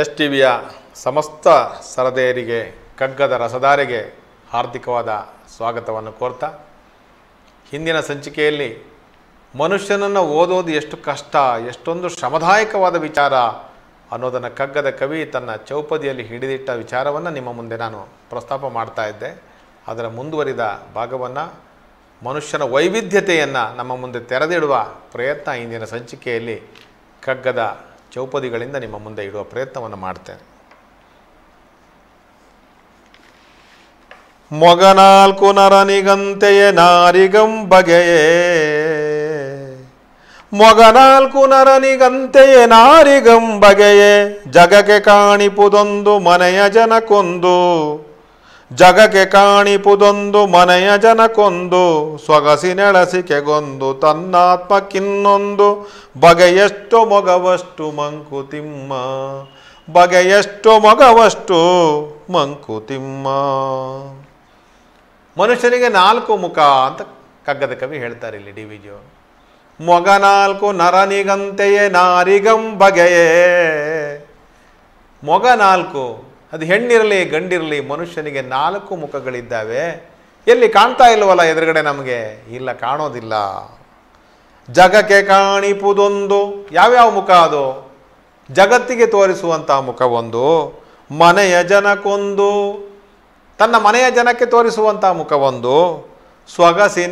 S T ವಿಯ ಸಮಸ್ತ ಸರದೆಯರಿಗೆ ಕಗ್ಗದ ರಸದಾರಿಗೆ ಹಾರ್ದಿಕವಾದ ಸ್ವಾಗತವನ್ನು ಕೋರ್ತಾ ಹಿಂದಿನ ಸಂಚಿಕೆಯಲ್ಲಿ ಮನುಷ್ಯನನ್ನು ಓದೋದು ಎಷ್ಟು ಕಷ್ಟ ಎಷ್ಟೊಂದು ಶ್ರಮದಾಯಕವಾದ ವಿಚಾರ ಅನ್ನೋದನ್ನು ಕಗ್ಗದ ಕವಿ ತನ್ನ ಚೌಪದಿಯಲ್ಲಿ ಹಿಡಿದಿಟ್ಟ ವಿಚಾರವನ್ನು ನಿಮ್ಮ ಮುಂದೆ ನಾನು ಪ್ರಸ್ತಾಪ ಮಾಡ್ತಾ ಇದ್ದೆ ಅದರ ಮುಂದುವರಿದ ಭಾಗವನ್ನು ಮನುಷ್ಯನ ವೈವಿಧ್ಯತೆಯನ್ನು ನಮ್ಮ ಮುಂದೆ ತೆರೆದಿಡುವ ಪ್ರಯತ್ನ ಇಂದಿನ ಸಂಚಿಕೆಯಲ್ಲಿ ಕಗ್ಗದ ಚೌಪದಿಗಳಿಂದ ನಿಮ್ಮ ಮುಂದೆ ಇಡುವ ಪ್ರಯತ್ನವನ್ನು ಮಾಡ್ತೇನೆ ಮೊಗನಾಲ್ಕು ನರನಿಗಂತೆಯೇ ನಾರಿಗಂ ಬಗೆಯೇ ಮೊಗನಾಲ್ಕು ನರನಿಗಂತೆಯೇ ನಾರಿಗಂ ಜಗಕ್ಕೆ ಕಾಣಿಪುದೊಂದು ಮನೆಯ ಜನಕೊಂದು ಜಗಕ್ಕೆ ಕಾಣಿಪುದೊಂದು ಮನೆಯ ಸೊಗಸಿ ನೆಳಸಿಕೆಗೊಂದು ತನ್ನಾತ್ಮಕ್ಕಿನ್ನೊಂದು ಬಗೆಯಷ್ಟು ಮೊಗವಷ್ಟು ಮಂಕುತಿಮ್ಮ ಬಗೆಯಷ್ಟು ಮೊಗವಷ್ಟು ಮಂಕುತಿಮ್ಮ ಮನುಷ್ಯನಿಗೆ ನಾಲ್ಕು ಮುಖ ಅಂತ ಕಗ್ಗದ ಕವಿ ಹೇಳ್ತಾರೆ ಇಲ್ಲಿ ಡಿ ವಿ ಜಿ ಮೊಗ ನಾಲ್ಕು ನರನಿಗಂತೆಯೇ ನಾರಿಗಂ ಬಗೆಯೇ ಮೊಗ ನಾಲ್ಕು ಅದು ಹೆಣ್ಣಿರಲಿ ಗಂಡಿರಲಿ ಮನುಷ್ಯನಿಗೆ ನಾಲ್ಕು ಮುಖಗಳಿದ್ದಾವೆ ಎಲ್ಲಿ ಕಾಣ್ತಾ ಇಲ್ವಲ್ಲ ಎದುರುಗಡೆ ನಮಗೆ ಇಲ್ಲ ಕಾಣೋದಿಲ್ಲ ಜಗಕ್ಕೆ ಕಾಣಿಪುದೊಂದು ಯಾವ್ಯಾವ ಮುಖ ಅದು ಜಗತ್ತಿಗೆ ತೋರಿಸುವಂತಹ ಮುಖವೊಂದು ಮನೆಯ ಜನಕ್ಕೊಂದು ತನ್ನ ಮನೆಯ ಜನಕ್ಕೆ ತೋರಿಸುವಂತಹ ಮುಖವೊಂದು ಸ್ವಗಸಿ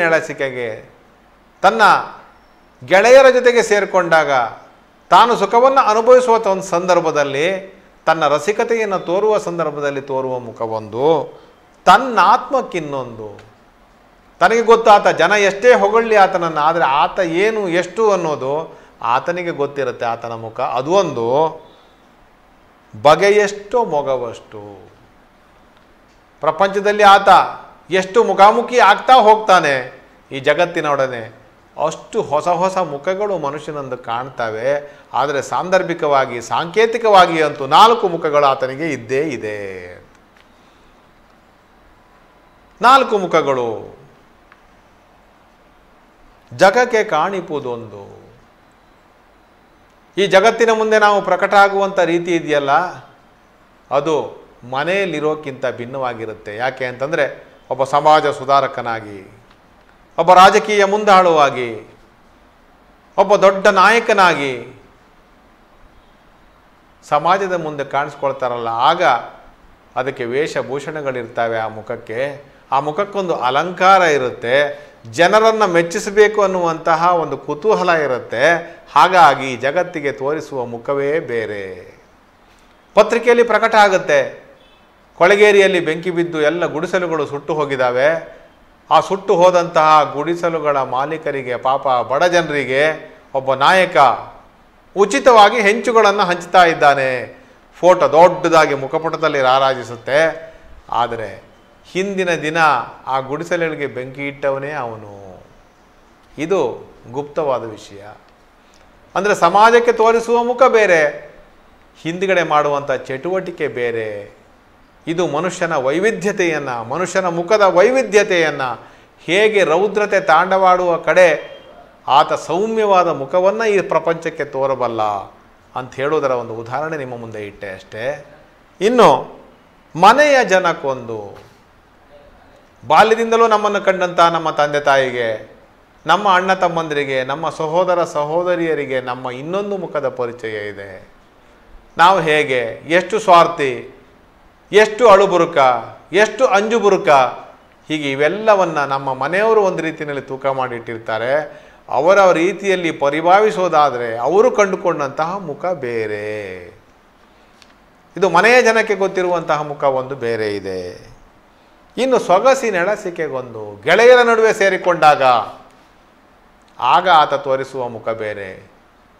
ನೆಳಸಿಕೆಗೆ ತನ್ನ ಗೆಳೆಯರ ಜೊತೆಗೆ ಸೇರಿಕೊಂಡಾಗ ತಾನು ಸುಖವನ್ನು ಅನುಭವಿಸುವ ಒಂದು ಸಂದರ್ಭದಲ್ಲಿ ತನ್ನ ರಸಿಕತೆಯನ್ನು ತೋರುವ ಸಂದರ್ಭದಲ್ಲಿ ತೋರುವ ಮುಖವೊಂದು ತನ್ನ ಆತ್ಮಕ್ಕಿನ್ನೊಂದು ತನಗೆ ಗೊತ್ತಾತ ಜನ ಎಷ್ಟೇ ಹೊಗಳಿ ಆತನನ್ನು ಆದರೆ ಆತ ಏನು ಎಷ್ಟು ಅನ್ನೋದು ಆತನಿಗೆ ಗೊತ್ತಿರುತ್ತೆ ಆತನ ಮುಖ ಅದು ಒಂದು ಬಗೆಯಷ್ಟು ಮೊಗವಷ್ಟು ಪ್ರಪಂಚದಲ್ಲಿ ಆತ ಎಷ್ಟು ಮುಖಾಮುಖಿ ಆಗ್ತಾ ಹೋಗ್ತಾನೆ ಈ ಜಗತ್ತಿನೊಡನೆ ಅಷ್ಟು ಹೊಸ ಹೊಸ ಮುಖಗಳು ಮನುಷ್ಯನಂದು ಕಾಣ್ತವೆ ಆದರೆ ಸಾಂದರ್ಭಿಕವಾಗಿ ಸಾಂಕೇತಿಕವಾಗಿ ಅಂತೂ ನಾಲ್ಕು ಮುಖಗಳು ಆತನಿಗೆ ಇದ್ದೇ ಇದೆ ನಾಲ್ಕು ಮುಖಗಳು ಜಗಕ್ಕೆ ಕಾಣಿಪುದೊಂದು ಈ ಜಗತ್ತಿನ ಮುಂದೆ ನಾವು ಪ್ರಕಟ ಆಗುವಂಥ ರೀತಿ ಇದೆಯಲ್ಲ ಅದು ಮನೆಯಲ್ಲಿರೋಕ್ಕಿಂತ ಭಿನ್ನವಾಗಿರುತ್ತೆ ಯಾಕೆ ಅಂತಂದರೆ ಒಬ್ಬ ಸಮಾಜ ಸುಧಾರಕನಾಗಿ ಒಬ್ಬ ರಾಜಕೀಯ ಮುಂದಾಳುವಾಗಿ ಒಬ್ಬ ದೊಡ್ಡ ನಾಯಕನಾಗಿ ಸಮಾಜದ ಮುಂದೆ ಕಾಣಿಸ್ಕೊಳ್ತಾರಲ್ಲ ಆಗ ಅದಕ್ಕೆ ವೇಷಭೂಷಣಗಳಿರ್ತವೆ ಆ ಮುಖಕ್ಕೆ ಆ ಮುಖಕ್ಕೊಂದು ಅಲಂಕಾರ ಇರುತ್ತೆ ಜನರನ್ನು ಮೆಚ್ಚಿಸಬೇಕು ಅನ್ನುವಂತಹ ಒಂದು ಕುತೂಹಲ ಇರುತ್ತೆ ಹಾಗಾಗಿ ಜಗತ್ತಿಗೆ ತೋರಿಸುವ ಮುಖವೇ ಬೇರೆ ಪತ್ರಿಕೆಯಲ್ಲಿ ಪ್ರಕಟ ಆಗುತ್ತೆ ಕೊಳಗೇರಿಯಲ್ಲಿ ಬೆಂಕಿ ಬಿದ್ದು ಎಲ್ಲ ಗುಡಿಸಲುಗಳು ಸುಟ್ಟು ಹೋಗಿದ್ದಾವೆ ಆ ಸುಟ್ಟು ಹೋದಂತಹ ಗುಡಿಸಲುಗಳ ಮಾಲೀಕರಿಗೆ ಪಾಪ ಬಡ ಜನರಿಗೆ ಒಬ್ಬ ನಾಯಕ ಉಚಿತವಾಗಿ ಹೆಂಚುಗಳನ್ನು ಹಂಚ್ತಾ ಇದ್ದಾನೆ ಫೋಟೋ ದೊಡ್ಡದಾಗಿ ಮುಖಪುಟದಲ್ಲಿ ರಾರಾಜಿಸುತ್ತೆ ಆದರೆ ಹಿಂದಿನ ದಿನ ಆ ಗುಡಿಸಲುಗಳಿಗೆ ಬೆಂಕಿ ಇಟ್ಟವನೇ ಅವನು ಇದು ಗುಪ್ತವಾದ ವಿಷಯ ಅಂದರೆ ಸಮಾಜಕ್ಕೆ ತೋರಿಸುವ ಮುಖ ಬೇರೆ ಹಿಂದ್ಗಡೆ ಮಾಡುವಂಥ ಚಟುವಟಿಕೆ ಬೇರೆ ಇದು ಮನುಷ್ಯನ ವೈವಿಧ್ಯತೆಯನ್ನು ಮನುಷ್ಯನ ಮುಖದ ವೈವಿಧ್ಯತೆಯನ್ನು ಹೇಗೆ ರೌದ್ರತೆ ತಾಂಡವಾಡುವ ಕಡೆ ಆತ ಸೌಮ್ಯವಾದ ಮುಖವನ್ನು ಈ ಪ್ರಪಂಚಕ್ಕೆ ತೋರಬಲ್ಲ ಅಂತ ಹೇಳೋದರ ಒಂದು ಉದಾಹರಣೆ ನಿಮ್ಮ ಮುಂದೆ ಇಟ್ಟೆ ಅಷ್ಟೇ ಇನ್ನು ಮನೆಯ ಜನಕ್ಕೊಂದು ಬಾಲ್ಯದಿಂದಲೂ ನಮ್ಮನ್ನು ಕಂಡಂಥ ನಮ್ಮ ತಂದೆ ತಾಯಿಗೆ ನಮ್ಮ ಅಣ್ಣ ತಮ್ಮಂದರಿಗೆ ನಮ್ಮ ಸಹೋದರ ಸಹೋದರಿಯರಿಗೆ ನಮ್ಮ ಇನ್ನೊಂದು ಮುಖದ ಪರಿಚಯ ಇದೆ ನಾವು ಹೇಗೆ ಎಷ್ಟು ಸ್ವಾರ್ಥಿ ಎಷ್ಟು ಅಳುಬುರುಕ ಎಷ್ಟು ಅಂಜು ಬುರುಕ ಹೀಗೆ ಇವೆಲ್ಲವನ್ನು ನಮ್ಮ ಮನೆಯವರು ಒಂದು ರೀತಿಯಲ್ಲಿ ತೂಕ ಮಾಡಿಟ್ಟಿರ್ತಾರೆ ಅವರ ರೀತಿಯಲ್ಲಿ ಪರಿಭಾವಿಸೋದಾದರೆ ಅವರು ಕಂಡುಕೊಂಡಂತಹ ಮುಖ ಬೇರೆ ಇದು ಮನೆಯ ಜನಕ್ಕೆ ಗೊತ್ತಿರುವಂತಹ ಮುಖ ಒಂದು ಬೇರೆ ಇದೆ ಇನ್ನು ಸೊಗಸಿ ನೆಲಸಿಕೆಗೊಂದು ಗೆಳೆಯರ ನಡುವೆ ಸೇರಿಕೊಂಡಾಗ ಆಗ ಆತ ತೋರಿಸುವ ಮುಖ ಬೇರೆ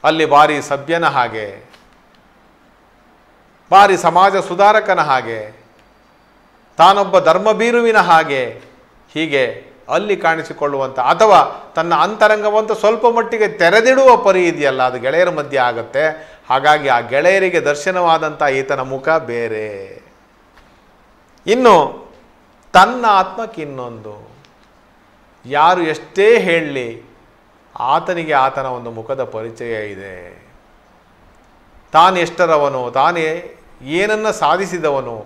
ಅಲ್ಲಿ ಭಾರಿ ಸಭ್ಯನ ಹಾಗೆ ಬಾರಿ ಸಮಾಜ ಸುಧಾರಕನ ಹಾಗೆ ತಾನೊಬ್ಬ ಧರ್ಮಬೀರುವಿನ ಹಾಗೆ ಹೀಗೆ ಅಲ್ಲಿ ಕಾಣಿಸಿಕೊಳ್ಳುವಂಥ ಅಥವಾ ತನ್ನ ಅಂತರಂಗವಂತ ಸ್ವಲ್ಪ ಮಟ್ಟಿಗೆ ತೆರೆದಿಡುವ ಪರಿ ಇದೆಯಲ್ಲ ಅದು ಗೆಳೆಯರ ಮಧ್ಯೆ ಆಗುತ್ತೆ ಹಾಗಾಗಿ ಆ ಗೆಳೆಯರಿಗೆ ದರ್ಶನವಾದಂಥ ಈತನ ಮುಖ ಬೇರೆ ಇನ್ನು ತನ್ನ ಆತ್ಮಕ್ಕಿನ್ನೊಂದು ಇನ್ನೊಂದು ಯಾರು ಎಷ್ಟೇ ಹೇಳಲಿ ಆತನಿಗೆ ಆತನ ಒಂದು ಮುಖದ ಪರಿಚಯ ಇದೆ ತಾನೆಷ್ಟರವನು ತಾನೇ ಏನನ್ನು ಸಾಧಿಸಿದವನು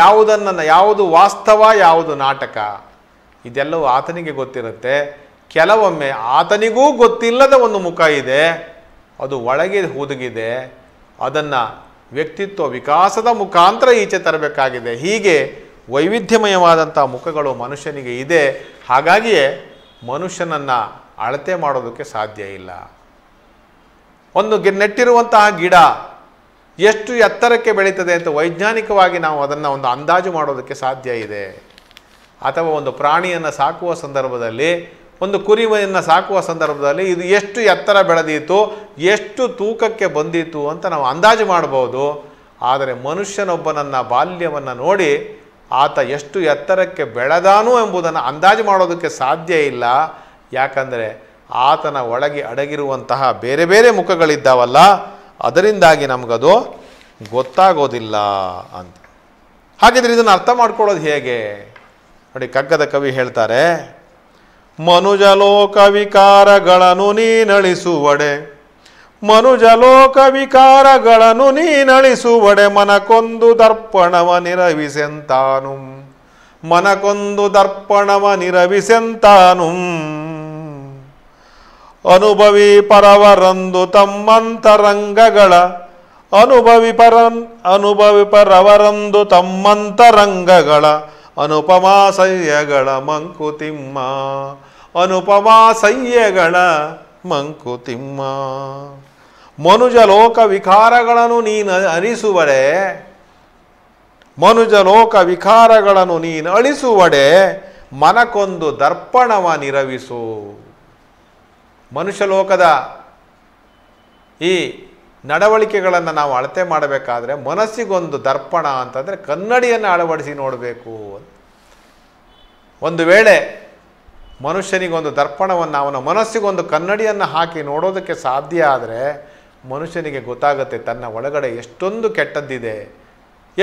ಯಾವುದನ್ನು ಯಾವುದು ವಾಸ್ತವ ಯಾವುದು ನಾಟಕ ಇದೆಲ್ಲವೂ ಆತನಿಗೆ ಗೊತ್ತಿರುತ್ತೆ ಕೆಲವೊಮ್ಮೆ ಆತನಿಗೂ ಗೊತ್ತಿಲ್ಲದ ಒಂದು ಮುಖ ಇದೆ ಅದು ಒಳಗೆ ಹುದುಗಿದೆ ಅದನ್ನು ವ್ಯಕ್ತಿತ್ವ ವಿಕಾಸದ ಮುಖಾಂತರ ಈಚೆ ತರಬೇಕಾಗಿದೆ ಹೀಗೆ ವೈವಿಧ್ಯಮಯವಾದಂಥ ಮುಖಗಳು ಮನುಷ್ಯನಿಗೆ ಇದೆ ಹಾಗಾಗಿಯೇ ಮನುಷ್ಯನನ್ನು ಅಳತೆ ಮಾಡೋದಕ್ಕೆ ಸಾಧ್ಯ ಇಲ್ಲ ಒಂದು ನೆಟ್ಟಿರುವಂತಹ ಗಿಡ ಎಷ್ಟು ಎತ್ತರಕ್ಕೆ ಬೆಳೀತದೆ ಅಂತ ವೈಜ್ಞಾನಿಕವಾಗಿ ನಾವು ಅದನ್ನು ಒಂದು ಅಂದಾಜು ಮಾಡೋದಕ್ಕೆ ಸಾಧ್ಯ ಇದೆ ಅಥವಾ ಒಂದು ಪ್ರಾಣಿಯನ್ನು ಸಾಕುವ ಸಂದರ್ಭದಲ್ಲಿ ಒಂದು ಕುರಿಮೆಯನ್ನು ಸಾಕುವ ಸಂದರ್ಭದಲ್ಲಿ ಇದು ಎಷ್ಟು ಎತ್ತರ ಬೆಳೆದೀತು ಎಷ್ಟು ತೂಕಕ್ಕೆ ಬಂದಿತು ಅಂತ ನಾವು ಅಂದಾಜು ಮಾಡಬಹುದು ಆದರೆ ಮನುಷ್ಯನೊಬ್ಬನನ್ನು ಬಾಲ್ಯವನ್ನು ನೋಡಿ ಆತ ಎಷ್ಟು ಎತ್ತರಕ್ಕೆ ಬೆಳೆದಾನು ಎಂಬುದನ್ನು ಅಂದಾಜು ಮಾಡೋದಕ್ಕೆ ಸಾಧ್ಯ ಇಲ್ಲ ಯಾಕಂದರೆ ಆತನ ಒಳಗೆ ಅಡಗಿರುವಂತಹ ಬೇರೆ ಬೇರೆ ಮುಖಗಳಿದ್ದಾವಲ್ಲ ಅದರಿಂದಾಗಿ ನಮಗದು ಗೊತ್ತಾಗೋದಿಲ್ಲ ಅಂತ ಹಾಗಿದ್ರೆ ಇದನ್ನು ಅರ್ಥ ಮಾಡ್ಕೊಳ್ಳೋದು ಹೇಗೆ ನೋಡಿ ಕಗ್ಗದ ಕವಿ ಹೇಳ್ತಾರೆ ಮನುಜ ಲೋಕ ವಿಕಾರಗಳನ್ನು ನೀನಳಿಸುವಡೆ ಮನುಜ ಲೋಕ ವಿಕಾರಗಳನ್ನು ನೀನಳಿಸುವಡೆ ಮನಕೊಂದು ದರ್ಪಣವ ನಿರವಿಸೆಂತಾನು ಮನಕೊಂದು ದರ್ಪಣವ ನಿರವಿಸೆಂತಾನು ಅನುಭವಿ ಪರವರಂದು ತಮ್ಮಂತರಂಗಗಳ ಅನುಭವಿ ಪರನ್ ಅನುಭವಿ ಪರವರಂದು ತಮ್ಮಂತರಂಗಗಳ ಅನುಪಮಾಸಯ್ಯಗಳ ಮಂಕುತಿಮ್ಮ ಅನುಪಮಾಸಯ್ಯಗಳ ಮಂಕುತಿಮ್ಮ ಮನುಜ ಲೋಕ ವಿಕಾರಗಳನ್ನು ನೀನು ಅರಿಸುವಡೆ ಮನುಜ ಲೋಕ ವಿಕಾರಗಳನ್ನು ನೀನು ಅಳಿಸುವಡೆ ಮನಕೊಂದು ದರ್ಪಣವ ನಿರವಿಸು ಮನುಷ್ಯ ಲೋಕದ ಈ ನಡವಳಿಕೆಗಳನ್ನು ನಾವು ಅಳತೆ ಮಾಡಬೇಕಾದ್ರೆ ಮನಸ್ಸಿಗೊಂದು ದರ್ಪಣ ಅಂತಂದರೆ ಕನ್ನಡಿಯನ್ನು ಅಳವಡಿಸಿ ನೋಡಬೇಕು ಅಂತ ಒಂದು ವೇಳೆ ಮನುಷ್ಯನಿಗೊಂದು ದರ್ಪಣವನ್ನು ಅವನ ಮನಸ್ಸಿಗೊಂದು ಕನ್ನಡಿಯನ್ನು ಹಾಕಿ ನೋಡೋದಕ್ಕೆ ಸಾಧ್ಯ ಆದರೆ ಮನುಷ್ಯನಿಗೆ ಗೊತ್ತಾಗುತ್ತೆ ತನ್ನ ಒಳಗಡೆ ಎಷ್ಟೊಂದು ಕೆಟ್ಟದ್ದಿದೆ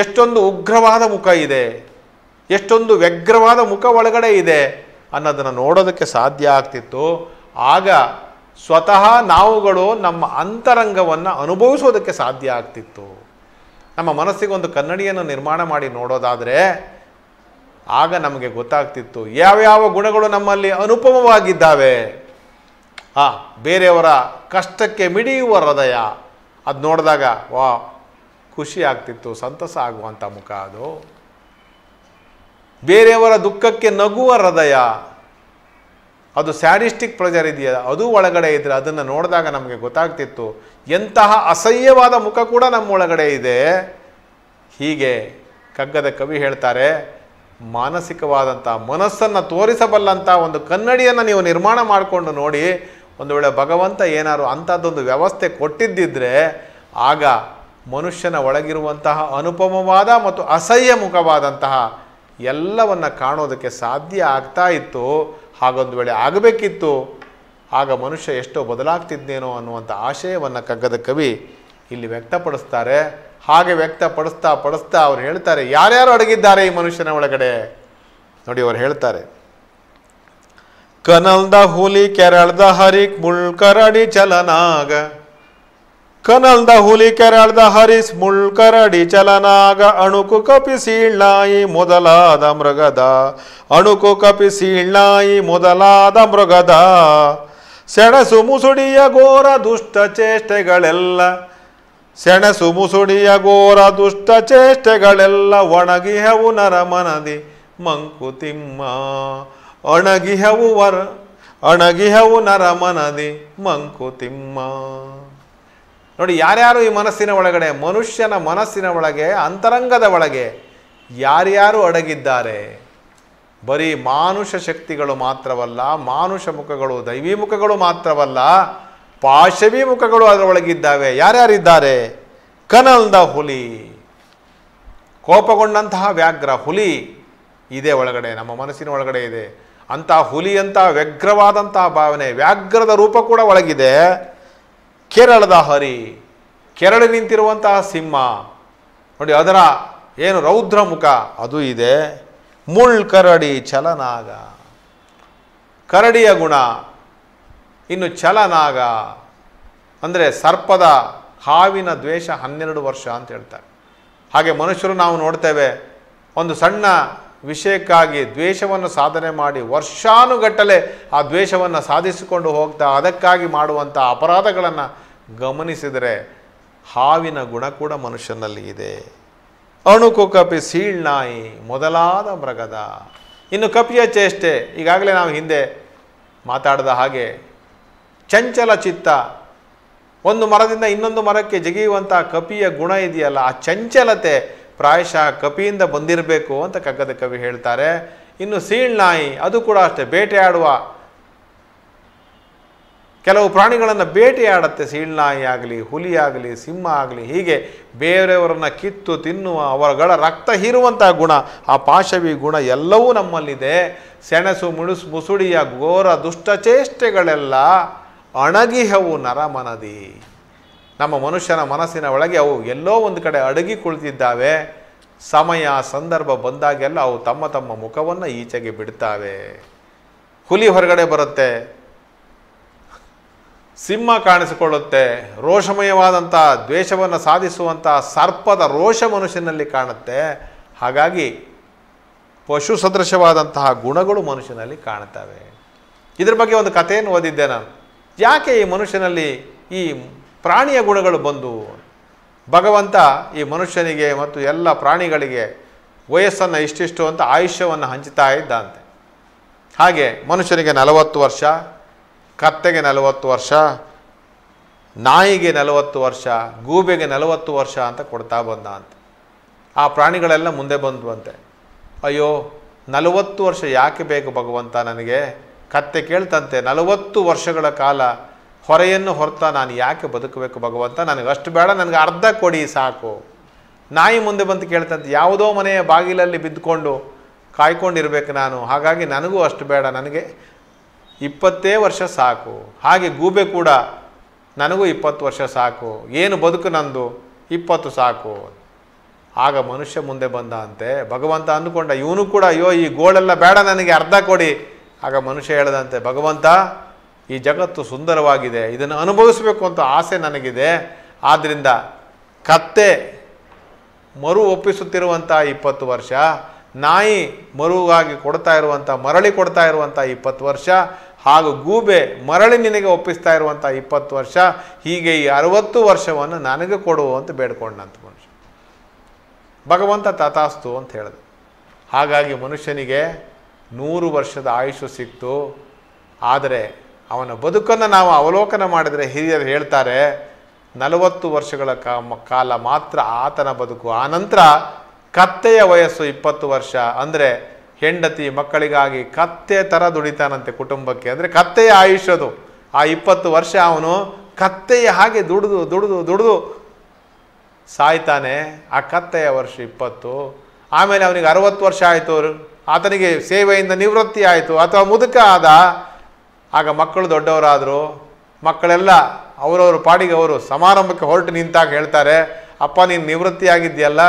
ಎಷ್ಟೊಂದು ಉಗ್ರವಾದ ಮುಖ ಇದೆ ಎಷ್ಟೊಂದು ವ್ಯಗ್ರವಾದ ಮುಖ ಒಳಗಡೆ ಇದೆ ಅನ್ನೋದನ್ನು ನೋಡೋದಕ್ಕೆ ಸಾಧ್ಯ ಆಗ್ತಿತ್ತು ಆಗ ಸ್ವತಃ ನಾವುಗಳು ನಮ್ಮ ಅಂತರಂಗವನ್ನು ಅನುಭವಿಸೋದಕ್ಕೆ ಸಾಧ್ಯ ಆಗ್ತಿತ್ತು ನಮ್ಮ ಮನಸ್ಸಿಗೆ ಒಂದು ಕನ್ನಡಿಯನ್ನು ನಿರ್ಮಾಣ ಮಾಡಿ ನೋಡೋದಾದರೆ ಆಗ ನಮಗೆ ಗೊತ್ತಾಗ್ತಿತ್ತು ಯಾವ್ಯಾವ ಗುಣಗಳು ನಮ್ಮಲ್ಲಿ ಅನುಪಮವಾಗಿದ್ದಾವೆ ಆ ಬೇರೆಯವರ ಕಷ್ಟಕ್ಕೆ ಮಿಡಿಯುವ ಹೃದಯ ಅದು ನೋಡಿದಾಗ ವಾ ಖುಷಿ ಆಗ್ತಿತ್ತು ಸಂತಸ ಆಗುವಂಥ ಮುಖ ಅದು ಬೇರೆಯವರ ದುಃಖಕ್ಕೆ ನಗುವ ಹೃದಯ ಅದು ಸ್ಯಾಡಿಸ್ಟಿಕ್ ಪ್ರೆಜರ್ ಇದೆಯಾ ಅದು ಒಳಗಡೆ ಇದ್ದರೆ ಅದನ್ನು ನೋಡಿದಾಗ ನಮಗೆ ಗೊತ್ತಾಗ್ತಿತ್ತು ಎಂತಹ ಅಸಹ್ಯವಾದ ಮುಖ ಕೂಡ ನಮ್ಮ ಒಳಗಡೆ ಇದೆ ಹೀಗೆ ಕಗ್ಗದ ಕವಿ ಹೇಳ್ತಾರೆ ಮಾನಸಿಕವಾದಂಥ ಮನಸ್ಸನ್ನು ತೋರಿಸಬಲ್ಲಂಥ ಒಂದು ಕನ್ನಡಿಯನ್ನು ನೀವು ನಿರ್ಮಾಣ ಮಾಡಿಕೊಂಡು ನೋಡಿ ಒಂದು ವೇಳೆ ಭಗವಂತ ಏನಾದ್ರು ಅಂಥದ್ದೊಂದು ವ್ಯವಸ್ಥೆ ಕೊಟ್ಟಿದ್ದಿದ್ರೆ ಆಗ ಮನುಷ್ಯನ ಒಳಗಿರುವಂತಹ ಅನುಪಮವಾದ ಮತ್ತು ಅಸಹ್ಯ ಮುಖವಾದಂತಹ ಎಲ್ಲವನ್ನು ಕಾಣೋದಕ್ಕೆ ಸಾಧ್ಯ ಆಗ್ತಾ ಇತ್ತು ಹಾಗೊಂದು ವೇಳೆ ಆಗಬೇಕಿತ್ತು ಆಗ ಮನುಷ್ಯ ಎಷ್ಟೋ ಬದಲಾಗ್ತಿದ್ದೇನೋ ಅನ್ನುವಂಥ ಆಶಯವನ್ನು ಕಗ್ಗದ ಕವಿ ಇಲ್ಲಿ ವ್ಯಕ್ತಪಡಿಸ್ತಾರೆ ಹಾಗೆ ವ್ಯಕ್ತಪಡಿಸ್ತಾ ಪಡಿಸ್ತಾ ಅವ್ರು ಹೇಳ್ತಾರೆ ಯಾರ್ಯಾರು ಅಡಗಿದ್ದಾರೆ ಈ ಮನುಷ್ಯನ ಒಳಗಡೆ ನೋಡಿ ಅವ್ರು ಹೇಳ್ತಾರೆ ಕನಲ್ದ ಹುಲಿ ಕೆರಳ್ದ ಹರಿ ಮುಳ್ಕರಡಿ ಚಲನಾಗ ಕನಲ್ದ ಹುಲಿ ಕೆರಳ್ದ ಹರಿಸ್ ಮುಳ್ಕರಡಿ ಚಲನಾಗ ಅಣುಕು ನಾಯಿ ಮೊದಲಾದ ಮೃಗದ ಅಣುಕು ನಾಯಿ ಮೊದಲಾದ ಮೃಗದ ಸೆಣಸು ಮುಸುಡಿಯ ಘೋರ ದುಷ್ಟ ಚೇಷ್ಟೆಗಳೆಲ್ಲ ಸೆಣಸು ಮುಸುಡಿಯ ಘೋರ ದುಷ್ಟ ಚೇಷ್ಟೆಗಳೆಲ್ಲ ಒಣಗಿಹವು ಮನದಿ ಮಂಕುತಿಮ್ಮ ಒಣಗಿಹವು ವರ ಅಣಗಿಹವು ಮನದಿ ಮಂಕುತಿಮ್ಮ ನೋಡಿ ಯಾರ್ಯಾರು ಈ ಮನಸ್ಸಿನ ಒಳಗಡೆ ಮನುಷ್ಯನ ಮನಸ್ಸಿನ ಒಳಗೆ ಅಂತರಂಗದ ಒಳಗೆ ಯಾರ್ಯಾರು ಅಡಗಿದ್ದಾರೆ ಬರೀ ಮಾನುಷ ಶಕ್ತಿಗಳು ಮಾತ್ರವಲ್ಲ ಮಾನುಷ ಮುಖಗಳು ದೈವಿ ಮುಖಗಳು ಮಾತ್ರವಲ್ಲ ಪಾಶವಿ ಮುಖಗಳು ಅದರೊಳಗಿದ್ದಾವೆ ಯಾರ್ಯಾರಿದ್ದಾರೆ ಕನಲ್ದ ಹುಲಿ ಕೋಪಗೊಂಡಂತಹ ವ್ಯಾಘ್ರ ಹುಲಿ ಇದೆ ಒಳಗಡೆ ನಮ್ಮ ಮನಸ್ಸಿನ ಒಳಗಡೆ ಇದೆ ಅಂತಹ ಹುಲಿಯಂತಹ ವ್ಯಗ್ರವಾದಂತಹ ಭಾವನೆ ವ್ಯಾಘ್ರದ ರೂಪ ಕೂಡ ಒಳಗಿದೆ ಕೇರಳದ ಹರಿ ಕೆರಳಿ ನಿಂತಿರುವಂತಹ ಸಿಂಹ ನೋಡಿ ಅದರ ಏನು ರೌದ್ರ ಮುಖ ಅದು ಇದೆ ಮುಳ್ ಕರಡಿ ಚಲನಾಗ ಕರಡಿಯ ಗುಣ ಇನ್ನು ಚಲನಾಗ ಅಂದರೆ ಸರ್ಪದ ಹಾವಿನ ದ್ವೇಷ ಹನ್ನೆರಡು ವರ್ಷ ಅಂತ ಹೇಳ್ತಾರೆ ಹಾಗೆ ಮನುಷ್ಯರು ನಾವು ನೋಡ್ತೇವೆ ಒಂದು ಸಣ್ಣ ವಿಷಯಕ್ಕಾಗಿ ದ್ವೇಷವನ್ನು ಸಾಧನೆ ಮಾಡಿ ವರ್ಷಾನುಗಟ್ಟಲೆ ಆ ದ್ವೇಷವನ್ನು ಸಾಧಿಸಿಕೊಂಡು ಹೋಗ್ತಾ ಅದಕ್ಕಾಗಿ ಮಾಡುವಂಥ ಅಪರಾಧಗಳನ್ನು ಗಮನಿಸಿದರೆ ಹಾವಿನ ಗುಣ ಕೂಡ ಮನುಷ್ಯನಲ್ಲಿ ಇದೆ ಅಣುಕು ಸೀಳ್ ಸೀಳ್ನಾಯಿ ಮೊದಲಾದ ಮೃಗದ ಇನ್ನು ಕಪಿಯ ಚೇಷ್ಟೆ ಈಗಾಗಲೇ ನಾವು ಹಿಂದೆ ಮಾತಾಡಿದ ಹಾಗೆ ಚಂಚಲ ಚಿತ್ತ ಒಂದು ಮರದಿಂದ ಇನ್ನೊಂದು ಮರಕ್ಕೆ ಜಗಿಯುವಂಥ ಕಪಿಯ ಗುಣ ಇದೆಯಲ್ಲ ಆ ಚಂಚಲತೆ ಪ್ರಾಯಶಃ ಕಪಿಯಿಂದ ಬಂದಿರಬೇಕು ಅಂತ ಕಗ್ಗದ ಕವಿ ಹೇಳ್ತಾರೆ ಇನ್ನು ಸೀಳ್ನಾಯಿ ಅದು ಕೂಡ ಅಷ್ಟೇ ಬೇಟೆಯಾಡುವ ಕೆಲವು ಪ್ರಾಣಿಗಳನ್ನು ಬೇಟೆಯಾಡುತ್ತೆ ಸೀಳ್ನಾಯಿ ಆಗಲಿ ಹುಲಿ ಆಗಲಿ ಸಿಂಹ ಆಗಲಿ ಹೀಗೆ ಬೇರೆಯವರನ್ನು ಕಿತ್ತು ತಿನ್ನುವ ಅವರಗಳ ರಕ್ತ ಹೀರುವಂತಹ ಗುಣ ಆ ಪಾಶವಿ ಗುಣ ಎಲ್ಲವೂ ನಮ್ಮಲ್ಲಿದೆ ಸೆಣಸು ಮುಳುಸು ಮುಸುಡಿಯ ಘೋರ ದುಷ್ಟಚೇಷ್ಟೆಗಳೆಲ್ಲ ಅಣಗಿಹವು ನರಮನದಿ ನಮ್ಮ ಮನುಷ್ಯನ ಮನಸ್ಸಿನ ಒಳಗೆ ಅವು ಎಲ್ಲೋ ಒಂದು ಕಡೆ ಅಡಗಿ ಕುಳಿತಿದ್ದಾವೆ ಸಮಯ ಸಂದರ್ಭ ಬಂದಾಗೆಲ್ಲ ಅವು ತಮ್ಮ ತಮ್ಮ ಮುಖವನ್ನು ಈಚೆಗೆ ಬಿಡ್ತಾವೆ ಹುಲಿ ಹೊರಗಡೆ ಬರುತ್ತೆ ಸಿಂಹ ಕಾಣಿಸಿಕೊಳ್ಳುತ್ತೆ ರೋಷಮಯವಾದಂಥ ದ್ವೇಷವನ್ನು ಸಾಧಿಸುವಂಥ ಸರ್ಪದ ರೋಷ ಮನುಷ್ಯನಲ್ಲಿ ಕಾಣುತ್ತೆ ಹಾಗಾಗಿ ಪಶು ಸದೃಶವಾದಂತಹ ಗುಣಗಳು ಮನುಷ್ಯನಲ್ಲಿ ಕಾಣುತ್ತವೆ ಇದ್ರ ಬಗ್ಗೆ ಒಂದು ಕಥೆಯನ್ನು ಓದಿದ್ದೆ ನಾನು ಯಾಕೆ ಈ ಮನುಷ್ಯನಲ್ಲಿ ಈ ಪ್ರಾಣಿಯ ಗುಣಗಳು ಬಂದು ಭಗವಂತ ಈ ಮನುಷ್ಯನಿಗೆ ಮತ್ತು ಎಲ್ಲ ಪ್ರಾಣಿಗಳಿಗೆ ವಯಸ್ಸನ್ನು ಇಷ್ಟಿಷ್ಟು ಅಂತ ಆಯುಷ್ಯವನ್ನು ಹಂಚುತ್ತಾ ಇದ್ದಂತೆ ಹಾಗೆ ಮನುಷ್ಯನಿಗೆ ನಲವತ್ತು ವರ್ಷ ಕತ್ತೆಗೆ ನಲವತ್ತು ವರ್ಷ ನಾಯಿಗೆ ನಲವತ್ತು ವರ್ಷ ಗೂಬೆಗೆ ನಲವತ್ತು ವರ್ಷ ಅಂತ ಕೊಡ್ತಾ ಬಂದ ಅಂತ ಆ ಪ್ರಾಣಿಗಳೆಲ್ಲ ಮುಂದೆ ಬಂದ್ವಂತೆ ಅಯ್ಯೋ ನಲವತ್ತು ವರ್ಷ ಯಾಕೆ ಬೇಕು ಭಗವಂತ ನನಗೆ ಕತ್ತೆ ಕೇಳ್ತಂತೆ ನಲವತ್ತು ವರ್ಷಗಳ ಕಾಲ ಹೊರೆಯನ್ನು ಹೊರ್ತಾ ನಾನು ಯಾಕೆ ಬದುಕಬೇಕು ಭಗವಂತ ನನಗೆ ಅಷ್ಟು ಬೇಡ ನನಗೆ ಅರ್ಧ ಕೊಡಿ ಸಾಕು ನಾಯಿ ಮುಂದೆ ಬಂತು ಕೇಳ್ತಂತೆ ಯಾವುದೋ ಮನೆಯ ಬಾಗಿಲಲ್ಲಿ ಬಿದ್ದುಕೊಂಡು ಕಾಯ್ಕೊಂಡಿರ್ಬೇಕು ನಾನು ಹಾಗಾಗಿ ನನಗೂ ಅಷ್ಟು ಬೇಡ ನನಗೆ ಇಪ್ಪತ್ತೇ ವರ್ಷ ಸಾಕು ಹಾಗೆ ಗೂಬೆ ಕೂಡ ನನಗೂ ಇಪ್ಪತ್ತು ವರ್ಷ ಸಾಕು ಏನು ಬದುಕು ನಂದು ಇಪ್ಪತ್ತು ಸಾಕು ಆಗ ಮನುಷ್ಯ ಮುಂದೆ ಬಂದ ಅಂತೆ ಭಗವಂತ ಅಂದುಕೊಂಡ ಇವನು ಕೂಡ ಅಯ್ಯೋ ಈ ಗೋಳೆಲ್ಲ ಬೇಡ ನನಗೆ ಅರ್ಧ ಕೊಡಿ ಆಗ ಮನುಷ್ಯ ಹೇಳದಂತೆ ಭಗವಂತ ಈ ಜಗತ್ತು ಸುಂದರವಾಗಿದೆ ಇದನ್ನು ಅನುಭವಿಸಬೇಕು ಅಂತ ಆಸೆ ನನಗಿದೆ ಆದ್ದರಿಂದ ಕತ್ತೆ ಮರು ಒಪ್ಪಿಸುತ್ತಿರುವಂಥ ಇಪ್ಪತ್ತು ವರ್ಷ ನಾಯಿ ಮರುವಾಗಿ ಕೊಡ್ತಾ ಇರುವಂಥ ಮರಳಿ ಕೊಡ್ತಾ ಇರುವಂಥ ಇಪ್ಪತ್ತು ವರ್ಷ ಹಾಗೂ ಗೂಬೆ ಮರಳಿ ನಿನಗೆ ಒಪ್ಪಿಸ್ತಾ ಇರುವಂಥ ಇಪ್ಪತ್ತು ವರ್ಷ ಹೀಗೆ ಈ ಅರವತ್ತು ವರ್ಷವನ್ನು ನನಗೆ ಕೊಡು ಅಂತ ಬೇಡ್ಕೊಂಡಂತ ಮನುಷ್ಯ ಭಗವಂತ ತಥಾಸ್ತು ಅಂತ ಹೇಳಿದೆ ಹಾಗಾಗಿ ಮನುಷ್ಯನಿಗೆ ನೂರು ವರ್ಷದ ಆಯುಷು ಸಿಕ್ತು ಆದರೆ ಅವನ ಬದುಕನ್ನು ನಾವು ಅವಲೋಕನ ಮಾಡಿದರೆ ಹಿರಿಯರು ಹೇಳ್ತಾರೆ ನಲವತ್ತು ವರ್ಷಗಳ ಕಾಲ ಮಾತ್ರ ಆತನ ಬದುಕು ಆ ನಂತರ ಕತ್ತೆಯ ವಯಸ್ಸು ಇಪ್ಪತ್ತು ವರ್ಷ ಅಂದರೆ ಹೆಂಡತಿ ಮಕ್ಕಳಿಗಾಗಿ ಕತ್ತೆ ಥರ ದುಡಿತಾನಂತೆ ಕುಟುಂಬಕ್ಕೆ ಅಂದರೆ ಕತ್ತೆಯ ಆಯುಷ್ಯದು ಆ ಇಪ್ಪತ್ತು ವರ್ಷ ಅವನು ಕತ್ತೆಯ ಹಾಗೆ ದುಡಿದು ದುಡಿದು ದುಡಿದು ಸಾಯ್ತಾನೆ ಆ ಕತ್ತೆಯ ವರ್ಷ ಇಪ್ಪತ್ತು ಆಮೇಲೆ ಅವನಿಗೆ ಅರವತ್ತು ವರ್ಷ ಆಯಿತು ಆತನಿಗೆ ಸೇವೆಯಿಂದ ನಿವೃತ್ತಿ ಆಯಿತು ಅಥವಾ ಮುದುಕ ಆದ ಆಗ ಮಕ್ಕಳು ದೊಡ್ಡವರಾದರು ಮಕ್ಕಳೆಲ್ಲ ಅವರವರು ಪಾಡಿಗೆ ಅವರು ಸಮಾರಂಭಕ್ಕೆ ಹೊರಟು ನಿಂತಾಗ ಹೇಳ್ತಾರೆ ಅಪ್ಪ ನೀನು ನಿವೃತ್ತಿ ಆಗಿದೆಯಲ್ಲ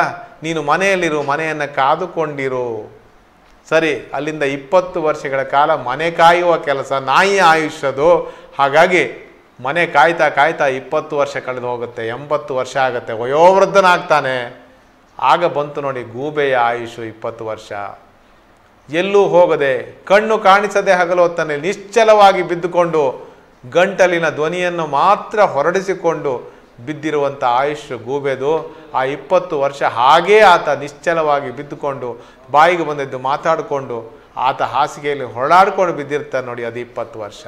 ನೀನು ಮನೆಯಲ್ಲಿರು ಮನೆಯನ್ನು ಕಾದುಕೊಂಡಿರು ಸರಿ ಅಲ್ಲಿಂದ ಇಪ್ಪತ್ತು ವರ್ಷಗಳ ಕಾಲ ಮನೆ ಕಾಯುವ ಕೆಲಸ ನಾಯಿ ಆಯುಷ್ಯದು ಹಾಗಾಗಿ ಮನೆ ಕಾಯ್ತಾ ಕಾಯ್ತಾ ಇಪ್ಪತ್ತು ವರ್ಷ ಕಳೆದು ಹೋಗುತ್ತೆ ಎಂಬತ್ತು ವರ್ಷ ಆಗುತ್ತೆ ವಯೋವೃದ್ಧನಾಗ್ತಾನೆ ಆಗ ಬಂತು ನೋಡಿ ಗೂಬೆಯ ಆಯುಷು ಇಪ್ಪತ್ತು ವರ್ಷ ಎಲ್ಲೂ ಹೋಗದೆ ಕಣ್ಣು ಕಾಣಿಸದೆ ಹಗಲು ಹೊತ್ತನೆ ನಿಶ್ಚಲವಾಗಿ ಬಿದ್ದುಕೊಂಡು ಗಂಟಲಿನ ಧ್ವನಿಯನ್ನು ಮಾತ್ರ ಹೊರಡಿಸಿಕೊಂಡು ಬಿದ್ದಿರುವಂಥ ಆಯುಷ್ ಗೂಬೆದು ಆ ಇಪ್ಪತ್ತು ವರ್ಷ ಹಾಗೇ ಆತ ನಿಶ್ಚಲವಾಗಿ ಬಿದ್ದುಕೊಂಡು ಬಾಯಿಗೆ ಬಂದದ್ದು ಮಾತಾಡಿಕೊಂಡು ಆತ ಹಾಸಿಗೆಯಲ್ಲಿ ಹೊರಳಾಡ್ಕೊಂಡು ಬಿದ್ದಿರ್ತಾರೆ ನೋಡಿ ಅದು ಇಪ್ಪತ್ತು ವರ್ಷ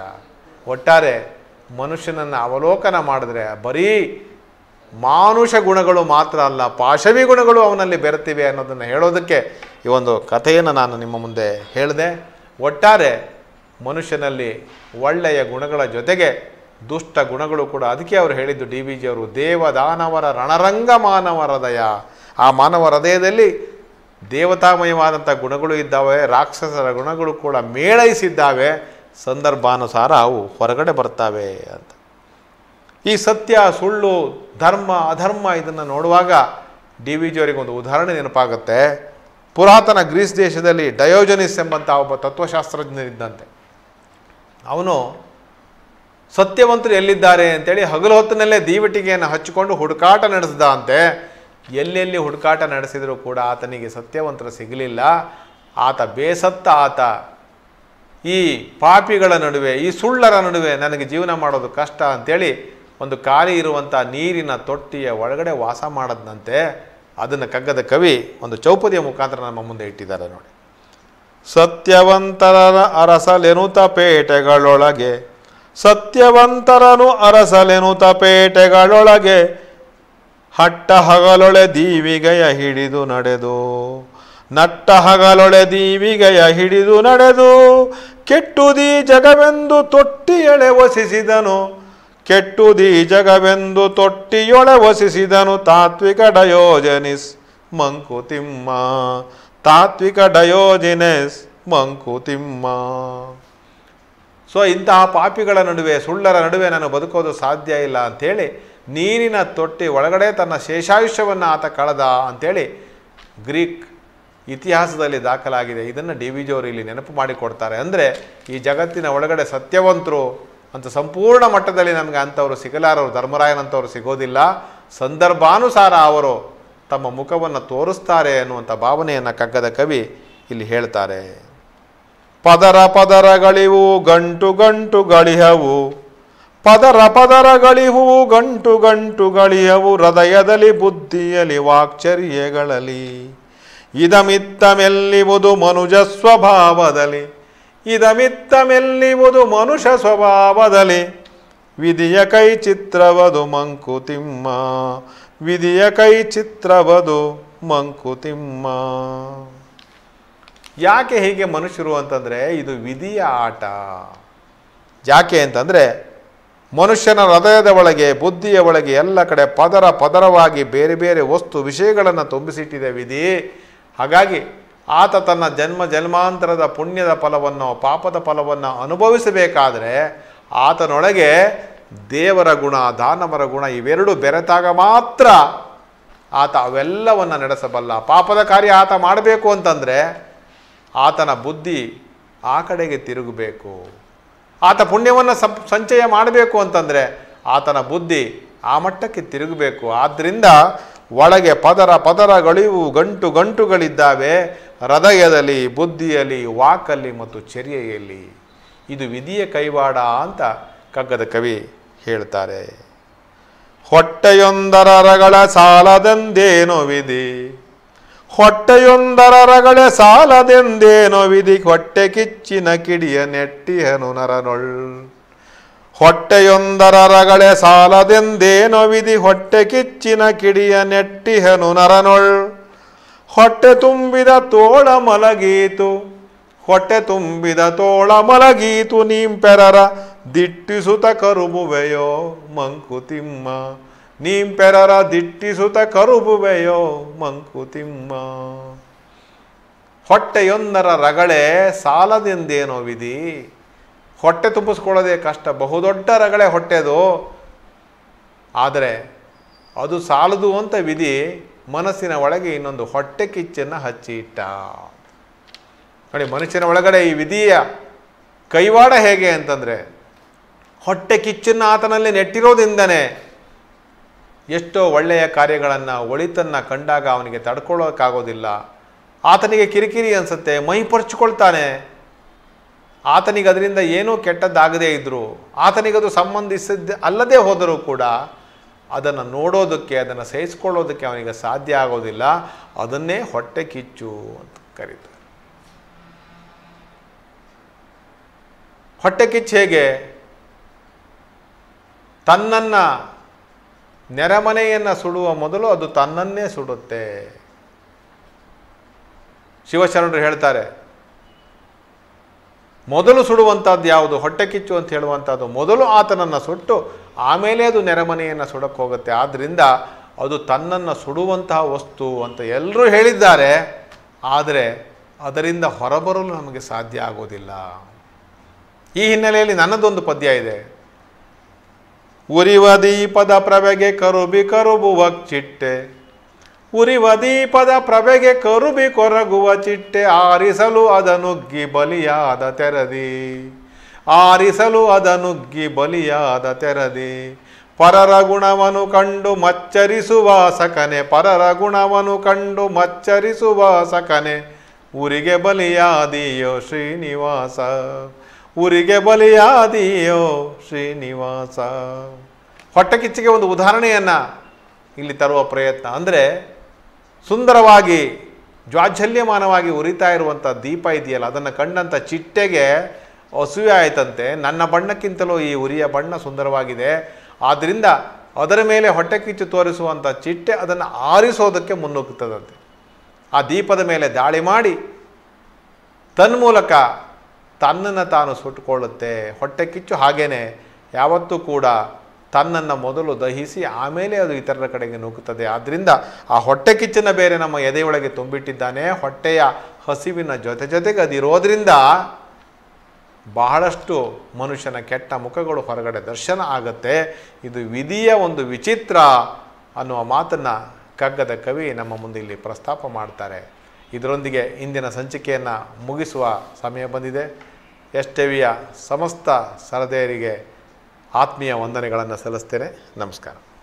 ಒಟ್ಟಾರೆ ಮನುಷ್ಯನನ್ನು ಅವಲೋಕನ ಮಾಡಿದ್ರೆ ಬರೀ ಮಾನುಷ ಗುಣಗಳು ಮಾತ್ರ ಅಲ್ಲ ಪಾಶವಿ ಗುಣಗಳು ಅವನಲ್ಲಿ ಬೆರೆತಿವೆ ಅನ್ನೋದನ್ನು ಹೇಳೋದಕ್ಕೆ ಈ ಒಂದು ಕಥೆಯನ್ನು ನಾನು ನಿಮ್ಮ ಮುಂದೆ ಹೇಳಿದೆ ಒಟ್ಟಾರೆ ಮನುಷ್ಯನಲ್ಲಿ ಒಳ್ಳೆಯ ಗುಣಗಳ ಜೊತೆಗೆ ದುಷ್ಟ ಗುಣಗಳು ಕೂಡ ಅದಕ್ಕೆ ಅವರು ಹೇಳಿದ್ದು ಡಿ ಬಿ ಜಿಯವರು ದೇವದಾನವರ ರಣರಂಗ ಮಾನವ ಹೃದಯ ಆ ಮಾನವ ಹೃದಯದಲ್ಲಿ ದೇವತಾಮಯವಾದಂಥ ಗುಣಗಳು ಇದ್ದಾವೆ ರಾಕ್ಷಸರ ಗುಣಗಳು ಕೂಡ ಮೇಳೈಸಿದ್ದಾವೆ ಸಂದರ್ಭಾನುಸಾರ ಅವು ಹೊರಗಡೆ ಬರ್ತಾವೆ ಅಂತ ಈ ಸತ್ಯ ಸುಳ್ಳು ಧರ್ಮ ಅಧರ್ಮ ಇದನ್ನು ನೋಡುವಾಗ ಡಿ ವಿ ಜಿಯವರಿಗೆ ಒಂದು ಉದಾಹರಣೆ ನೆನಪಾಗುತ್ತೆ ಪುರಾತನ ಗ್ರೀಸ್ ದೇಶದಲ್ಲಿ ಡಯೋಜನಿಸ್ ಎಂಬಂಥ ಒಬ್ಬ ತತ್ವಶಾಸ್ತ್ರಜ್ಞನಿದ್ದಂತೆ ಅವನು ಸತ್ಯವಂತರು ಎಲ್ಲಿದ್ದಾರೆ ಅಂತೇಳಿ ಹಗಲು ಹೊತ್ತಿನಲ್ಲೇ ದೀವಟಿಗೆಯನ್ನು ಹಚ್ಚಿಕೊಂಡು ಹುಡುಕಾಟ ನಡೆಸಿದ ಅಂತೆ ಎಲ್ಲೆಲ್ಲಿ ಹುಡುಕಾಟ ನಡೆಸಿದರೂ ಕೂಡ ಆತನಿಗೆ ಸತ್ಯವಂತರು ಸಿಗಲಿಲ್ಲ ಆತ ಬೇಸತ್ತ ಆತ ಈ ಪಾಪಿಗಳ ನಡುವೆ ಈ ಸುಳ್ಳರ ನಡುವೆ ನನಗೆ ಜೀವನ ಮಾಡೋದು ಕಷ್ಟ ಅಂತೇಳಿ ಒಂದು ಖಾಲಿ ಇರುವಂಥ ನೀರಿನ ತೊಟ್ಟಿಯ ಒಳಗಡೆ ವಾಸ ಮಾಡದಂತೆ ಅದನ್ನು ಕಗ್ಗದ ಕವಿ ಒಂದು ಚೌಪದಿಯ ಮುಖಾಂತರ ನಮ್ಮ ಮುಂದೆ ಇಟ್ಟಿದ್ದಾರೆ ನೋಡಿ ಸತ್ಯವಂತರ ಅರಸಲೆನುತ ಪೇಟೆಗಳೊಳಗೆ ಸತ್ಯವಂತರನು ಅರಸಲೆನು ತಪೇಟೆಗಳೊಳಗೆ ಹಟ್ಟ ಹಗಲೊಳೆ ದೀವಿಗೆಯ ಹಿಡಿದು ನಡೆದು ನಟ್ಟ ಹಗಲೊಳೆ ದೀವಿಗೆಯ ಹಿಡಿದು ನಡೆದು ದಿ ಜಗವೆಂದು ತೊಟ್ಟಿಯೊಳೆ ವಸಿಸಿದನು ದಿ ಜಗವೆಂದು ತೊಟ್ಟಿಯೊಳೆ ವಸಿಸಿದನು ತಾತ್ವಿಕ ಡಯೋಜನಿಸ್ ಮಂಕುತಿಮ್ಮ ತಾತ್ವಿಕ ಡಯೋಜಿನೆಸ್ ಮಂಕುತಿಮ್ಮ ಸೊ ಇಂತಹ ಪಾಪಿಗಳ ನಡುವೆ ಸುಳ್ಳರ ನಡುವೆ ನಾನು ಬದುಕೋದು ಸಾಧ್ಯ ಇಲ್ಲ ಅಂಥೇಳಿ ನೀರಿನ ತೊಟ್ಟಿ ಒಳಗಡೆ ತನ್ನ ಶೇಷಾಯುಷ್ಯವನ್ನು ಆತ ಕಳೆದ ಅಂಥೇಳಿ ಗ್ರೀಕ್ ಇತಿಹಾಸದಲ್ಲಿ ದಾಖಲಾಗಿದೆ ಇದನ್ನು ಡಿ ವಿ ಜಿಯವರು ಇಲ್ಲಿ ನೆನಪು ಮಾಡಿಕೊಡ್ತಾರೆ ಅಂದರೆ ಈ ಜಗತ್ತಿನ ಒಳಗಡೆ ಸತ್ಯವಂತರು ಅಂತ ಸಂಪೂರ್ಣ ಮಟ್ಟದಲ್ಲಿ ನಮಗೆ ಅಂಥವರು ಸಿಗಲಾರರು ಧರ್ಮರಾಯನಂಥವ್ರು ಸಿಗೋದಿಲ್ಲ ಸಂದರ್ಭಾನುಸಾರ ಅವರು ತಮ್ಮ ಮುಖವನ್ನು ತೋರಿಸ್ತಾರೆ ಅನ್ನುವಂಥ ಭಾವನೆಯನ್ನು ಕಗ್ಗದ ಕವಿ ಇಲ್ಲಿ ಹೇಳ್ತಾರೆ ಪದರ ಪದರಗಳಿವು ಗಂಟು ಗಂಟು ಗಳಿಹವು ಪದರ ಪದರಗಳಿವು ಗಂಟು ಗಂಟು ಗಳಿಹವು ಹೃದಯದಲ್ಲಿ ಬುದ್ಧಿಯಲ್ಲಿ ವಾಕ್ಚರ್ಯಗಳಲ್ಲಿ ಇದಮಿತ್ತಮೆಲ್ಲಿವುದು ಮನುಜ ಸ್ವಭಾವದಲ್ಲಿ ಇದಮಿತ್ತಮೆಲ್ಲಿವುದು ಮನುಷ್ಯ ಸ್ವಭಾವದಲ್ಲಿ ವಿಧಿಯ ಕೈ ಚಿತ್ರವದು ಮಂಕುತಿಮ್ಮ ವಿಧಿಯ ಕೈ ಚಿತ್ರವದು ಮಂಕುತಿಮ್ಮ ಯಾಕೆ ಹೀಗೆ ಮನುಷ್ಯರು ಅಂತಂದರೆ ಇದು ವಿಧಿಯ ಆಟ ಯಾಕೆ ಅಂತಂದರೆ ಮನುಷ್ಯನ ಹೃದಯದ ಒಳಗೆ ಬುದ್ಧಿಯ ಒಳಗೆ ಎಲ್ಲ ಕಡೆ ಪದರ ಪದರವಾಗಿ ಬೇರೆ ಬೇರೆ ವಸ್ತು ವಿಷಯಗಳನ್ನು ತುಂಬಿಸಿಟ್ಟಿದೆ ವಿಧಿ ಹಾಗಾಗಿ ಆತ ತನ್ನ ಜನ್ಮ ಜನ್ಮಾಂತರದ ಪುಣ್ಯದ ಫಲವನ್ನು ಪಾಪದ ಫಲವನ್ನು ಅನುಭವಿಸಬೇಕಾದರೆ ಆತನೊಳಗೆ ದೇವರ ಗುಣ ದಾನವರ ಗುಣ ಇವೆರಡು ಬೆರೆತಾಗ ಮಾತ್ರ ಆತ ಅವೆಲ್ಲವನ್ನು ನಡೆಸಬಲ್ಲ ಪಾಪದ ಕಾರ್ಯ ಆತ ಮಾಡಬೇಕು ಅಂತಂದರೆ ಆತನ ಬುದ್ಧಿ ಆ ಕಡೆಗೆ ತಿರುಗಬೇಕು ಆತ ಪುಣ್ಯವನ್ನು ಸಂಚಯ ಮಾಡಬೇಕು ಅಂತಂದರೆ ಆತನ ಬುದ್ಧಿ ಆ ಮಟ್ಟಕ್ಕೆ ತಿರುಗಬೇಕು ಆದ್ದರಿಂದ ಒಳಗೆ ಪದರ ಪದರಗಳಿವು ಗಂಟು ಗಂಟುಗಳಿದ್ದಾವೆ ಹೃದಯದಲ್ಲಿ ಬುದ್ಧಿಯಲ್ಲಿ ವಾಕಲ್ಲಿ ಮತ್ತು ಚರ್ಯೆಯಲ್ಲಿ ಇದು ವಿಧಿಯ ಕೈವಾಡ ಅಂತ ಕಗ್ಗದ ಕವಿ ಹೇಳ್ತಾರೆ ಹೊಟ್ಟೆಯೊಂದರಗಳ ಸಾಲದಂದೇನು ವಿಧಿ ಹೊಟ್ಟೆಯೊಂದರ ರಗಳೆ ಸಾಲದೆಂದೇನೋ ವಿಧಿ ಹೊಟ್ಟೆ ಕಿಚ್ಚಿನ ಕಿಡಿಯ ನೆಟ್ಟಿಹನು ನರನೊಳ್ ಹೊಟ್ಟೆಯೊಂದರ ರಗಳೆ ಸಾಲದೆಂದೇನೋ ವಿಧಿ ಹೊಟ್ಟೆ ಕಿಚ್ಚಿನ ಕಿಡಿಯ ನೆಟ್ಟಿಹನು ನರನೊಳ್ ಹೊಟ್ಟೆ ತುಂಬಿದ ತೋಳ ಮಲಗೀತು ಹೊಟ್ಟೆ ತುಂಬಿದ ತೋಳ ಮಲಗೀತು ನೀಂಪೆರರ ದಿಟ್ಟಿಸುತ ಕರುಬುವೆಯೋ ಮಂಕುತಿಮ್ಮ ಪೆರರ ದಿಟ್ಟಿಸುತ್ತ ಕರುಬುವೆಯೋ ಮಂಕುತಿಮ್ಮ ಹೊಟ್ಟೆಯೊಂದರ ರಗಳೆ ಸಾಲದೆಂದೇನೋ ವಿಧಿ ಹೊಟ್ಟೆ ತುಂಬಿಸ್ಕೊಳ್ಳೋದೇ ಕಷ್ಟ ಬಹುದೊಡ್ಡ ರಗಳೆ ಹೊಟ್ಟೆದು ಆದರೆ ಅದು ಸಾಲದು ಅಂತ ವಿಧಿ ಮನಸ್ಸಿನ ಒಳಗೆ ಇನ್ನೊಂದು ಹೊಟ್ಟೆ ಕಿಚ್ಚನ್ನು ಇಟ್ಟ ನೋಡಿ ಮನುಷ್ಯನ ಒಳಗಡೆ ಈ ವಿಧಿಯ ಕೈವಾಡ ಹೇಗೆ ಅಂತಂದರೆ ಹೊಟ್ಟೆ ಕಿಚ್ಚನ್ನು ಆತನಲ್ಲಿ ನೆಟ್ಟಿರೋದಿಂದನೇ ಎಷ್ಟೋ ಒಳ್ಳೆಯ ಕಾರ್ಯಗಳನ್ನು ಒಳಿತನ್ನು ಕಂಡಾಗ ಅವನಿಗೆ ತಡ್ಕೊಳ್ಳೋಕ್ಕಾಗೋದಿಲ್ಲ ಆತನಿಗೆ ಕಿರಿಕಿರಿ ಅನಿಸುತ್ತೆ ಮೈ ಪರಚಿಕೊಳ್ತಾನೆ ಆತನಿಗೆ ಅದರಿಂದ ಏನೂ ಕೆಟ್ಟದ್ದಾಗದೇ ಇದ್ದರೂ ಆತನಿಗದು ಸಂಬಂಧಿಸಿದ್ದ ಅಲ್ಲದೆ ಹೋದರೂ ಕೂಡ ಅದನ್ನು ನೋಡೋದಕ್ಕೆ ಅದನ್ನು ಸಹಿಸ್ಕೊಳ್ಳೋದಕ್ಕೆ ಅವನಿಗೆ ಸಾಧ್ಯ ಆಗೋದಿಲ್ಲ ಅದನ್ನೇ ಹೊಟ್ಟೆ ಕಿಚ್ಚು ಅಂತ ಕರೀತಾರೆ ಹೊಟ್ಟೆ ಕಿಚ್ಚು ಹೇಗೆ ತನ್ನನ್ನು ನೆರೆಮನೆಯನ್ನು ಸುಡುವ ಮೊದಲು ಅದು ತನ್ನನ್ನೇ ಸುಡುತ್ತೆ ಶಿವಶರಣರು ಹೇಳ್ತಾರೆ ಮೊದಲು ಸುಡುವಂಥದ್ದು ಯಾವುದು ಹೊಟ್ಟೆ ಕಿಚ್ಚು ಅಂತ ಹೇಳುವಂಥದ್ದು ಮೊದಲು ಆತನನ್ನು ಸುಟ್ಟು ಆಮೇಲೆ ಅದು ನೆರೆಮನೆಯನ್ನು ಸುಡಕ್ಕೆ ಹೋಗುತ್ತೆ ಆದ್ದರಿಂದ ಅದು ತನ್ನನ್ನು ಸುಡುವಂತಹ ವಸ್ತು ಅಂತ ಎಲ್ಲರೂ ಹೇಳಿದ್ದಾರೆ ಆದರೆ ಅದರಿಂದ ಹೊರಬರಲು ನಮಗೆ ಸಾಧ್ಯ ಆಗೋದಿಲ್ಲ ಈ ಹಿನ್ನೆಲೆಯಲ್ಲಿ ನನ್ನದೊಂದು ಪದ್ಯ ಇದೆ ಉರಿವ ದೀಪದ ಪ್ರಭೆಗೆ ಕರುಬಿ ಕರುಬುವ ಚಿಟ್ಟೆ ಉರಿವ ದೀಪದ ಪ್ರಭೆಗೆ ಕರುಬಿ ಕೊರಗುವ ಚಿಟ್ಟೆ ಆರಿಸಲು ಅದನುಗ್ಗಿ ಬಲಿಯಾದ ತೆರದಿ ಆರಿಸಲು ಅದನುಗ್ಗಿ ಬಲಿಯಾದ ತೆರದಿ ಪರರ ಗುಣವನು ಕಂಡು ಮಚ್ಚರಿಸುವ ಸಕನೆ ಪರರ ಗುಣವನು ಕಂಡು ಮಚ್ಚರಿಸುವ ಸಕನೆ ಊರಿಗೆ ಬಲಿಯಾದಿಯೋ ಶ್ರೀನಿವಾಸ ಊರಿಗೆ ಬಲಿಯಾದಿಯೋ ಶ್ರೀನಿವಾಸ ಹೊಟ್ಟೆಕಿಚ್ಚಿಗೆ ಒಂದು ಉದಾಹರಣೆಯನ್ನು ಇಲ್ಲಿ ತರುವ ಪ್ರಯತ್ನ ಅಂದರೆ ಸುಂದರವಾಗಿ ಜ್ವಾಜಲ್ಯಮಾನವಾಗಿ ಉರಿತಾ ಇರುವಂಥ ದೀಪ ಇದೆಯಲ್ಲ ಅದನ್ನು ಕಂಡಂಥ ಚಿಟ್ಟೆಗೆ ಹಸುವೆ ಆಯಿತಂತೆ ನನ್ನ ಬಣ್ಣಕ್ಕಿಂತಲೂ ಈ ಉರಿಯ ಬಣ್ಣ ಸುಂದರವಾಗಿದೆ ಆದ್ದರಿಂದ ಅದರ ಮೇಲೆ ಹೊಟ್ಟೆ ಕಿಚ್ಚು ತೋರಿಸುವಂಥ ಚಿಟ್ಟೆ ಅದನ್ನು ಆರಿಸೋದಕ್ಕೆ ಮುನ್ನುಗ್ಗುತ್ತದಂತೆ ಆ ದೀಪದ ಮೇಲೆ ದಾಳಿ ಮಾಡಿ ತನ್ಮೂಲಕ ತನ್ನನ್ನು ತಾನು ಸುಟ್ಟುಕೊಳ್ಳುತ್ತೆ ಹೊಟ್ಟೆ ಕಿಚ್ಚು ಹಾಗೇ ಯಾವತ್ತೂ ಕೂಡ ತನ್ನನ್ನು ಮೊದಲು ದಹಿಸಿ ಆಮೇಲೆ ಅದು ಇತರರ ಕಡೆಗೆ ನೂಕುತ್ತದೆ ಆದ್ದರಿಂದ ಆ ಹೊಟ್ಟೆ ಕಿಚ್ಚನ್ನು ಬೇರೆ ನಮ್ಮ ಎದೆಯೊಳಗೆ ತುಂಬಿಟ್ಟಿದ್ದಾನೆ ಹೊಟ್ಟೆಯ ಹಸಿವಿನ ಜೊತೆ ಜೊತೆಗೆ ಇರೋದರಿಂದ ಬಹಳಷ್ಟು ಮನುಷ್ಯನ ಕೆಟ್ಟ ಮುಖಗಳು ಹೊರಗಡೆ ದರ್ಶನ ಆಗುತ್ತೆ ಇದು ವಿಧಿಯ ಒಂದು ವಿಚಿತ್ರ ಅನ್ನುವ ಮಾತನ್ನು ಕಗ್ಗದ ಕವಿ ನಮ್ಮ ಮುಂದೆ ಇಲ್ಲಿ ಪ್ರಸ್ತಾಪ ಮಾಡ್ತಾರೆ ಇದರೊಂದಿಗೆ ಇಂದಿನ ಸಂಚಿಕೆಯನ್ನು ಮುಗಿಸುವ ಸಮಯ ಬಂದಿದೆ ಎಸ್ ಟಿವಿಯ ಸಮಸ್ತ ಸರದೇರಿಗೆ ಆತ್ಮೀಯ ವಂದನೆಗಳನ್ನು ಸಲ್ಲಿಸ್ತೇನೆ ನಮಸ್ಕಾರ